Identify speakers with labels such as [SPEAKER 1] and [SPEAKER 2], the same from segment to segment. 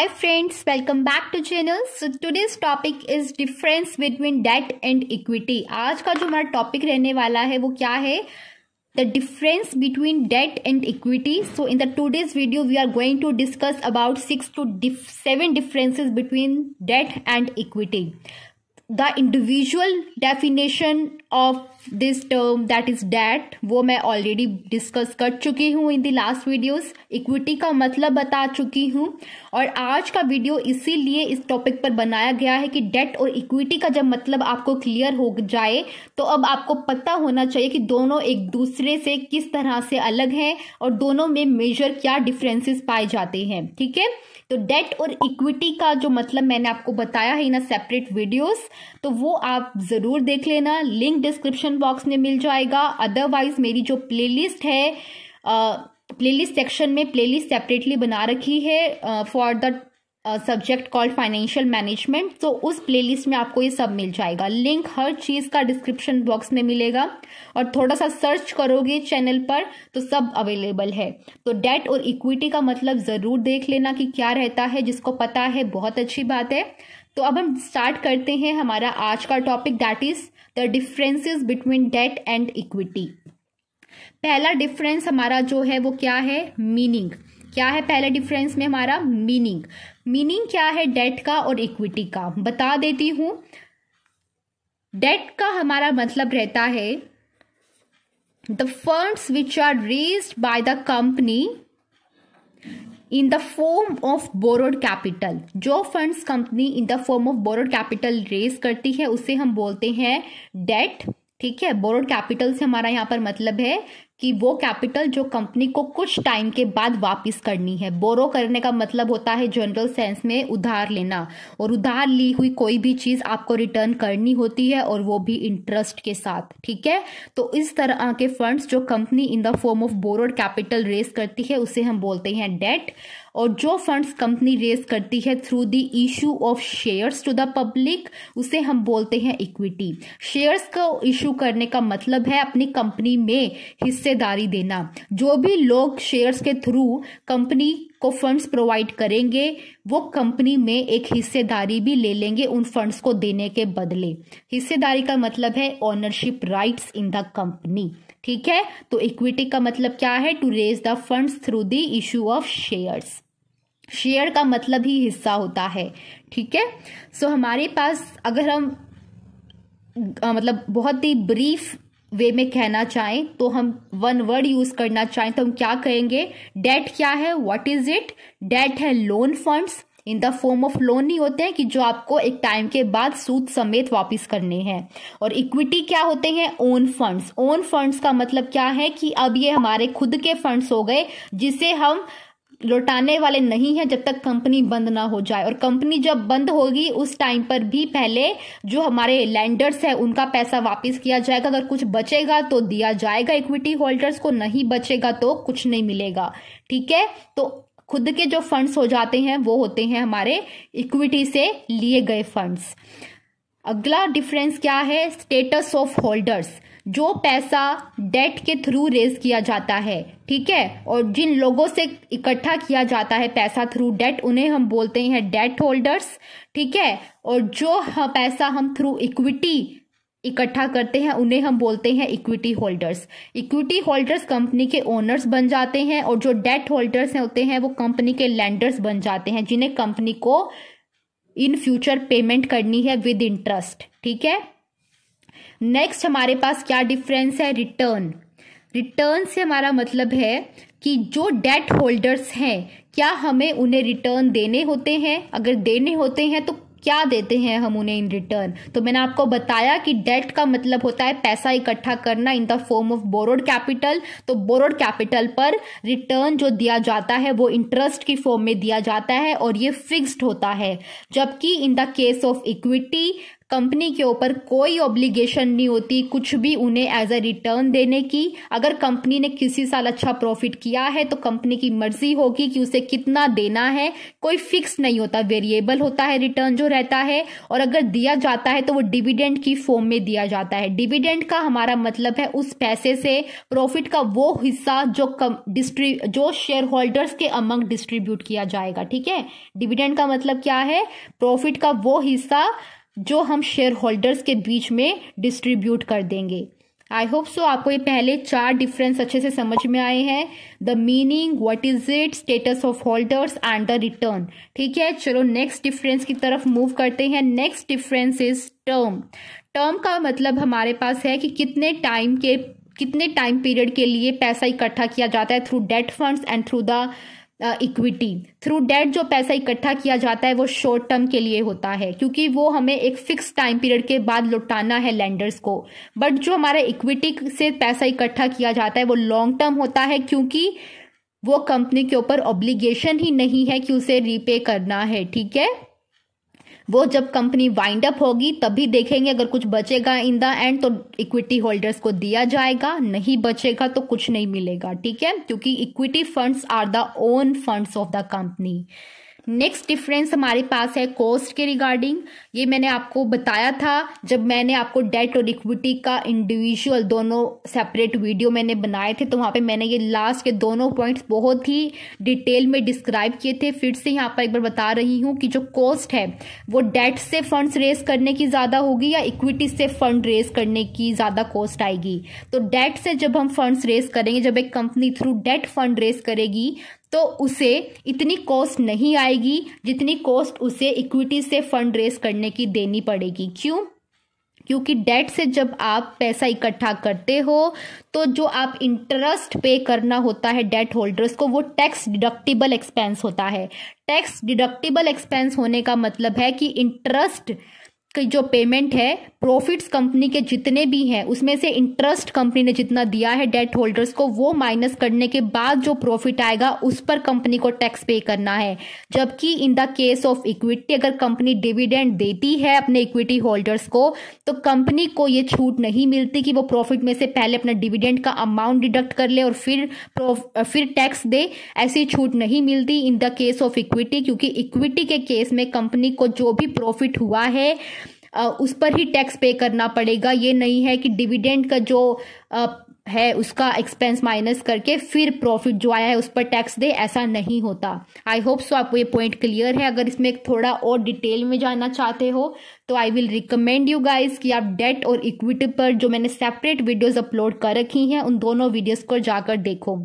[SPEAKER 1] hi friends welcome back to channel so today's topic is difference between debt and equity आज का जो हमारा topic रहने वाला है वो क्या है the difference between debt and equity so in the today's video we are going to discuss about six to diff seven differences between debt and equity the individual definition of this term that is debt वो मैं already discuss कर चुकी हूँ in the last videos equity का मतलब बता चुकी हूँ और आज का वीडियो इसीलिए इस टॉपिक पर बनाया गया है कि डेट और इक्विटी का जब मतलब आपको क्लियर हो जाए तो अब आपको पता होना चाहिए कि दोनों एक दूसरे से किस तरह से अलग हैं और दोनों में मेजर क्या डिफरेंसेस पाए जाते हैं ठीक है तो डेट और इक्विटी का जो मतलब मैंने आपको बताया है ना सेपरेट वीडियोस तो वो आप ज़रूर देख लेना लिंक डिस्क्रिप्शन बॉक्स में मिल जाएगा अदरवाइज मेरी जो प्लेलिस्ट है प्लेलिस्ट सेक्शन में प्लेलिस्ट सेपरेटली बना रखी है for the subject called financial management तो उस प्लेलिस्ट में आपको ये सब मिल जाएगा लिंक हर चीज़ का डिस्क्रिप्शन बॉक्स में मिलेगा और थोड़ा सा सर्च करोगे चैनल पर तो सब अवेलेबल है तो डेट और इक्विटी का मतलब ज़रूर देख लेना कि क्या रहता है जिसको पता है बहुत अच्छी बात है तो अब हम स्टार्ट करते हैं हमारा आज का topic that is the differences between debt and equity पहला डिफरेंस हमारा जो है वो क्या है मीनिंग क्या है पहले डिफरेंस में हमारा मीनिंग मीनिंग क्या है डेट का और इक्विटी का बता देती हूं डेट का हमारा मतलब रहता है the funds which are raise by the company in the form of borrowed capital जो funds company in the form of borrowed capital raise करती है उसे हम बोलते हैं डेट ठीक है बोरोड कैपिटल से हमारा यहां पर मतलब है कि वो कैपिटल जो कंपनी को कुछ टाइम के बाद वापस करनी है बोरो करने का मतलब होता है जनरल सेंस में उधार लेना और उधार ली हुई कोई भी चीज़ आपको रिटर्न करनी होती है और वो भी इंटरेस्ट के साथ ठीक है तो इस तरह के फंड्स जो company in the form of borrowed capital raise करती है उसे हम बोलते हैं डेट और जो फंड्स कंपनी रेज करती है through the issue of shares to the public उसे हम बोलते हैं इक्विटी शेयर्स को इशू करने का मतलब है अपनी कंपनी में हिस्सेदारी देना जो भी लोग शेयर्स के थ्रू कंपनी को फंड्स प्रोवाइड करेंगे वो कंपनी में एक हिस्सेदारी भी ले लेंगे उन फंड्स को देने के बदले हिस्सेदारी का मतलब है ownership rights in the company ठीक है तो इक्विटी का मतलब क्या है to raise the funds through the issue of shares share का मतलब ही हिस्सा होता है ठीक है सो हमारे पास अगर हम आ, मतलब बहुत ही ब्रीफ वे में कहना चाहें तो हम वन वर्ड यूज करना चाहें तो हम क्या कहेंगे डेट क्या है व्हाट इज इट डेट है loan funds in the form of loan नहीं होते हैं कि जो आपको एक टाइम के बाद सूद समेत वापस करने हैं और इक्विटी क्या होते हैं ओन फंड्स ओन फंड्स का मतलब क्या है कि अब ये हमारे खुद के फंड्स हो गए जिसे हम लौटाने वाले नहीं है जब तक कंपनी बंद ना हो जाए और कंपनी जब बंद होगी उस टाइम पर भी पहले जो हमारे लैंडर्स है उनका पैसा वापस किया जाएगा अगर कुछ बचेगा तो दिया जाएगा इक्विटी होल्डर्स को नहीं बचेगा तो कुछ नहीं मिलेगा ठीक है तो खुद के जो फंड्स हो जाते हैं वो होते हैं हमारे इक्विटी से लिए गए फंड्स अगला डिफरेंस क्या है स्टेटस ऑफ होल्डर्स जो पैसा डेट के थ्रू रेज किया जाता है ठीक है और जिन लोगों से इकट्ठा किया जाता है पैसा थ्रू डेट उन्हें हम बोलते हैं डेट होल्डर्स ठीक है और जो पैसा हम थ्रू इक्विटी इकट्ठा करते हैं उन्हें हम बोलते हैं equity holders equity holders company के ओनर्स बन जाते हैं और जो डेट होल्डर्स होते हैं वो कंपनी के लैंडर्स बन जाते हैं जिन्हें कंपनी को इन फ्यूचर पेमेंट करनी है विद इंटरेस्ट ठीक है नेक्स्ट हमारे पास क्या डिफरेंस है रिटर्न रिटर्न से हमारा मतलब है कि जो डेट होल्डर्स हैं क्या हमें उन्हें रिटर्न देने होते हैं अगर देने होते हैं तो क्या देते हैं हम उन्हें इन रिटर्न तो मैंने आपको बताया कि डेट का मतलब होता है पैसा इकट्ठा करना in the form of borrowed capital तो बोरोड कैपिटल पर रिटर्न जो दिया जाता है वो इंटरेस्ट की फॉर्म में दिया जाता है और ये फिक्स्ड होता है जबकि in the case of equity company के ऊपर कोई ऑब्लिगेशन नहीं होती कुछ भी उन्हें एज अ रिटर्न देने की अगर कंपनी ने किसी साल अच्छा प्रॉफिट किया है तो कंपनी की मर्जी होगी कि उसे कितना देना है कोई फिक्स नहीं होता वेरिएबल होता है रिटर्न जो रहता है और अगर दिया जाता है तो वो डिविडेंड की फॉर्म में दिया जाता है डिविडेंड का हमारा मतलब है उस पैसे से प्रॉफिट का वो हिस्सा जो कम डिस्ट्री जो शेयर होल्डर्स के अमंग डिस्ट्रीब्यूट किया जाएगा ठीक है डिविडेंड का मतलब क्या है प्रॉफिट का वो हिस्सा जो हम शेयर होल्डर्स के बीच में डिस्ट्रीब्यूट कर देंगे आई होप सो आपको ये पहले चार डिफरेंस अच्छे से समझ में आए हैं the meaning what is it status of holders and the return ठीक है चलो नेक्स्ट डिफरेंस की तरफ मूव करते हैं next difference is term term का मतलब हमारे पास है कि कितने टाइम के कितने टाइम पीरियड के लिए पैसा इकट्ठा किया जाता है through debt funds and through the equity through debt जो पैसा इकट्ठा किया जाता है वो शॉर्ट टर्म के लिए होता है क्योंकि वो हमें एक फिक्स टाइम पीरियड के बाद लौटाना है लैंडर्स को बट जो हमारा इक्विटी से पैसा इकट्ठा किया जाता है वो लॉन्ग टर्म होता है क्योंकि वो कंपनी के ऊपर ऑब्लिगेशन ही नहीं है कि उसे रीपे करना है ठीक है वो जब कंपनी वाइंड अप होगी तभी देखेंगे अगर कुछ बचेगा इन द एंड तो इक्विटी होल्डर्स को दिया जाएगा नहीं बचेगा तो कुछ नहीं मिलेगा ठीक है क्योंकि equity funds are the own funds of the company next difference हमारे पास है कॉस्ट के रिगार्डिंग ये मैंने आपको बताया था जब मैंने आपको डेट और इक्विटी का इंडिविजुअल दोनों सेपरेट वीडियो मैंने बनाए थे तो वहाँ पे मैंने ये लास्ट के दोनों पॉइंट्स बहुत ही डिटेल में डिस्क्राइब किए थे फिर से यहाँ पर एक बार बता रही हूँ कि जो कॉस्ट है वो डेट से फंड रेज करने की ज़्यादा होगी या इक्विटी से फंड रेज करने की ज़्यादा कॉस्ट आएगी तो डेट से जब हम फंड्स रेज करेंगे जब एक company through debt fund raise करेगी तो उसे इतनी कॉस्ट नहीं आएगी जितनी कॉस्ट उसे इक्विटी से फंड रेस करने की देनी पड़ेगी क्यों क्योंकि डेट से जब आप पैसा इकट्ठा करते हो तो जो आप इंटरेस्ट पे करना होता है डेट होल्डर्स को वो टैक्स डिडक्टिबल एक्सपेंस होता है टैक्स डिडक्टिबल एक्सपेंस होने का मतलब है कि इंटरेस्ट की जो पेमेंट है प्रॉफिट्स कंपनी के जितने भी हैं उसमें से इंटरेस्ट कंपनी ने जितना दिया है डेट होल्डर्स को वो माइनस करने के बाद जो प्रॉफिट आएगा उस पर कंपनी को टैक्स पे करना है जबकि in the case of equity अगर कंपनी डिविडेंड देती है अपने इक्विटी होल्डर्स को तो कंपनी को ये छूट नहीं मिलती कि वो प्रॉफिट में से पहले अपना डिविडेंड का अमाउंट डिडक्ट कर ले और फिर फिर टैक्स दे ऐसी छूट नहीं मिलती in the case of equity क्योंकि इक्विटी के केस में कंपनी को जो भी प्रॉफिट हुआ है उस पर ही टैक्स पे करना पड़ेगा ये नहीं है कि डिविडेंड का जो है उसका एक्सपेंस माइनस करके फिर प्रॉफिट जो आया है उस पर टैक्स दे ऐसा नहीं होता आई होप सो आपको ये पॉइंट क्लियर है अगर इसमें थोड़ा और डिटेल में जाना चाहते हो तो I will recommend you guys कि आप डेट और इक्विटी पर जो मैंने सेपरेट वीडियोस अपलोड कर रखी हैं उन दोनों वीडियोस को जाकर देखो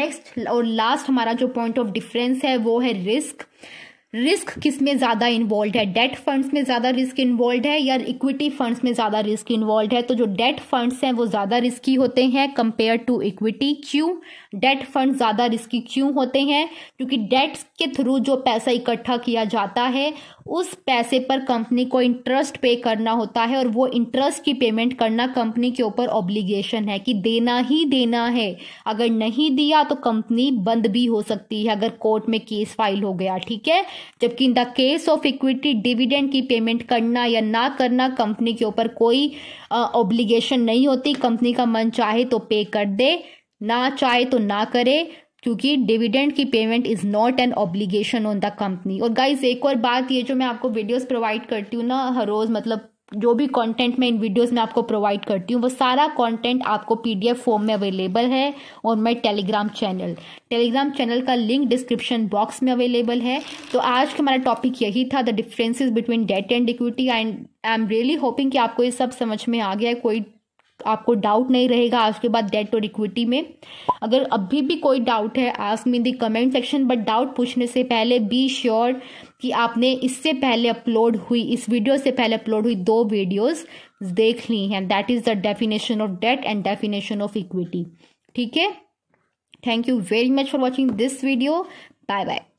[SPEAKER 1] नेक्स्ट और लास्ट हमारा जो पॉइंट ऑफ डिफरेंस है वो है रिस्क रिस्क किस में ज़्यादा इन्वॉल्व है डेट फंड्स में ज़्यादा रिस्क इन्वॉल्व है या इक्विटी फंड्स में ज़्यादा रिस्क इन्वॉल्व है तो जो डेट फंड्स हैं वो ज़्यादा रिस्की होते हैं कंपेयर टू इक्विटी क्यों डेट फंड ज़्यादा रिस्की क्यों होते हैं क्योंकि डेट्स के थ्रू जो पैसा इकट्ठा किया जाता है उस पैसे पर कंपनी को इंटरेस्ट पे करना होता है और वो इंटरेस्ट की पेमेंट करना कंपनी के ऊपर ऑब्लिगेशन है कि देना ही देना है अगर नहीं दिया तो कंपनी बंद भी हो सकती है अगर कोर्ट में केस फाइल हो गया ठीक है जबकि in the case of equity dividend की पेमेंट करना या ना करना कंपनी के ऊपर कोई ऑब्लिगेशन नहीं होती कंपनी का मन चाहे तो पे कर दे ना चाहे तो ना करे क्योंकि डिविडेंड की payment is not an obligation on the company और गाइज एक और बात ये जो मैं आपको वीडियोस प्रोवाइड करती हूँ ना हर रोज मतलब जो भी कंटेंट मैं इन वीडियोस में आपको प्रोवाइड करती हूँ वो सारा कंटेंट आपको पीडीएफ फॉर्म में अवेलेबल है और मैं टेलीग्राम चैनल टेलीग्राम चैनल का लिंक डिस्क्रिप्शन बॉक्स में अवेलेबल है तो आज का हमारा टॉपिक यही था the differences between debt and equity and I am really hoping कि आपको ये सब समझ में आ गया है कोई आपको डाउट नहीं रहेगा के बाद डेट और इक्विटी में अगर अभी भी कोई डाउट है ask me the comment section but doubt पूछने से पहले बी श्योर कि आपने इससे पहले अपलोड हुई इस वीडियो से पहले अपलोड हुई दो वीडियोस देख ली हैं that is the definition of debt and definition of equity ठीक है thank you very much for watching this video bye bye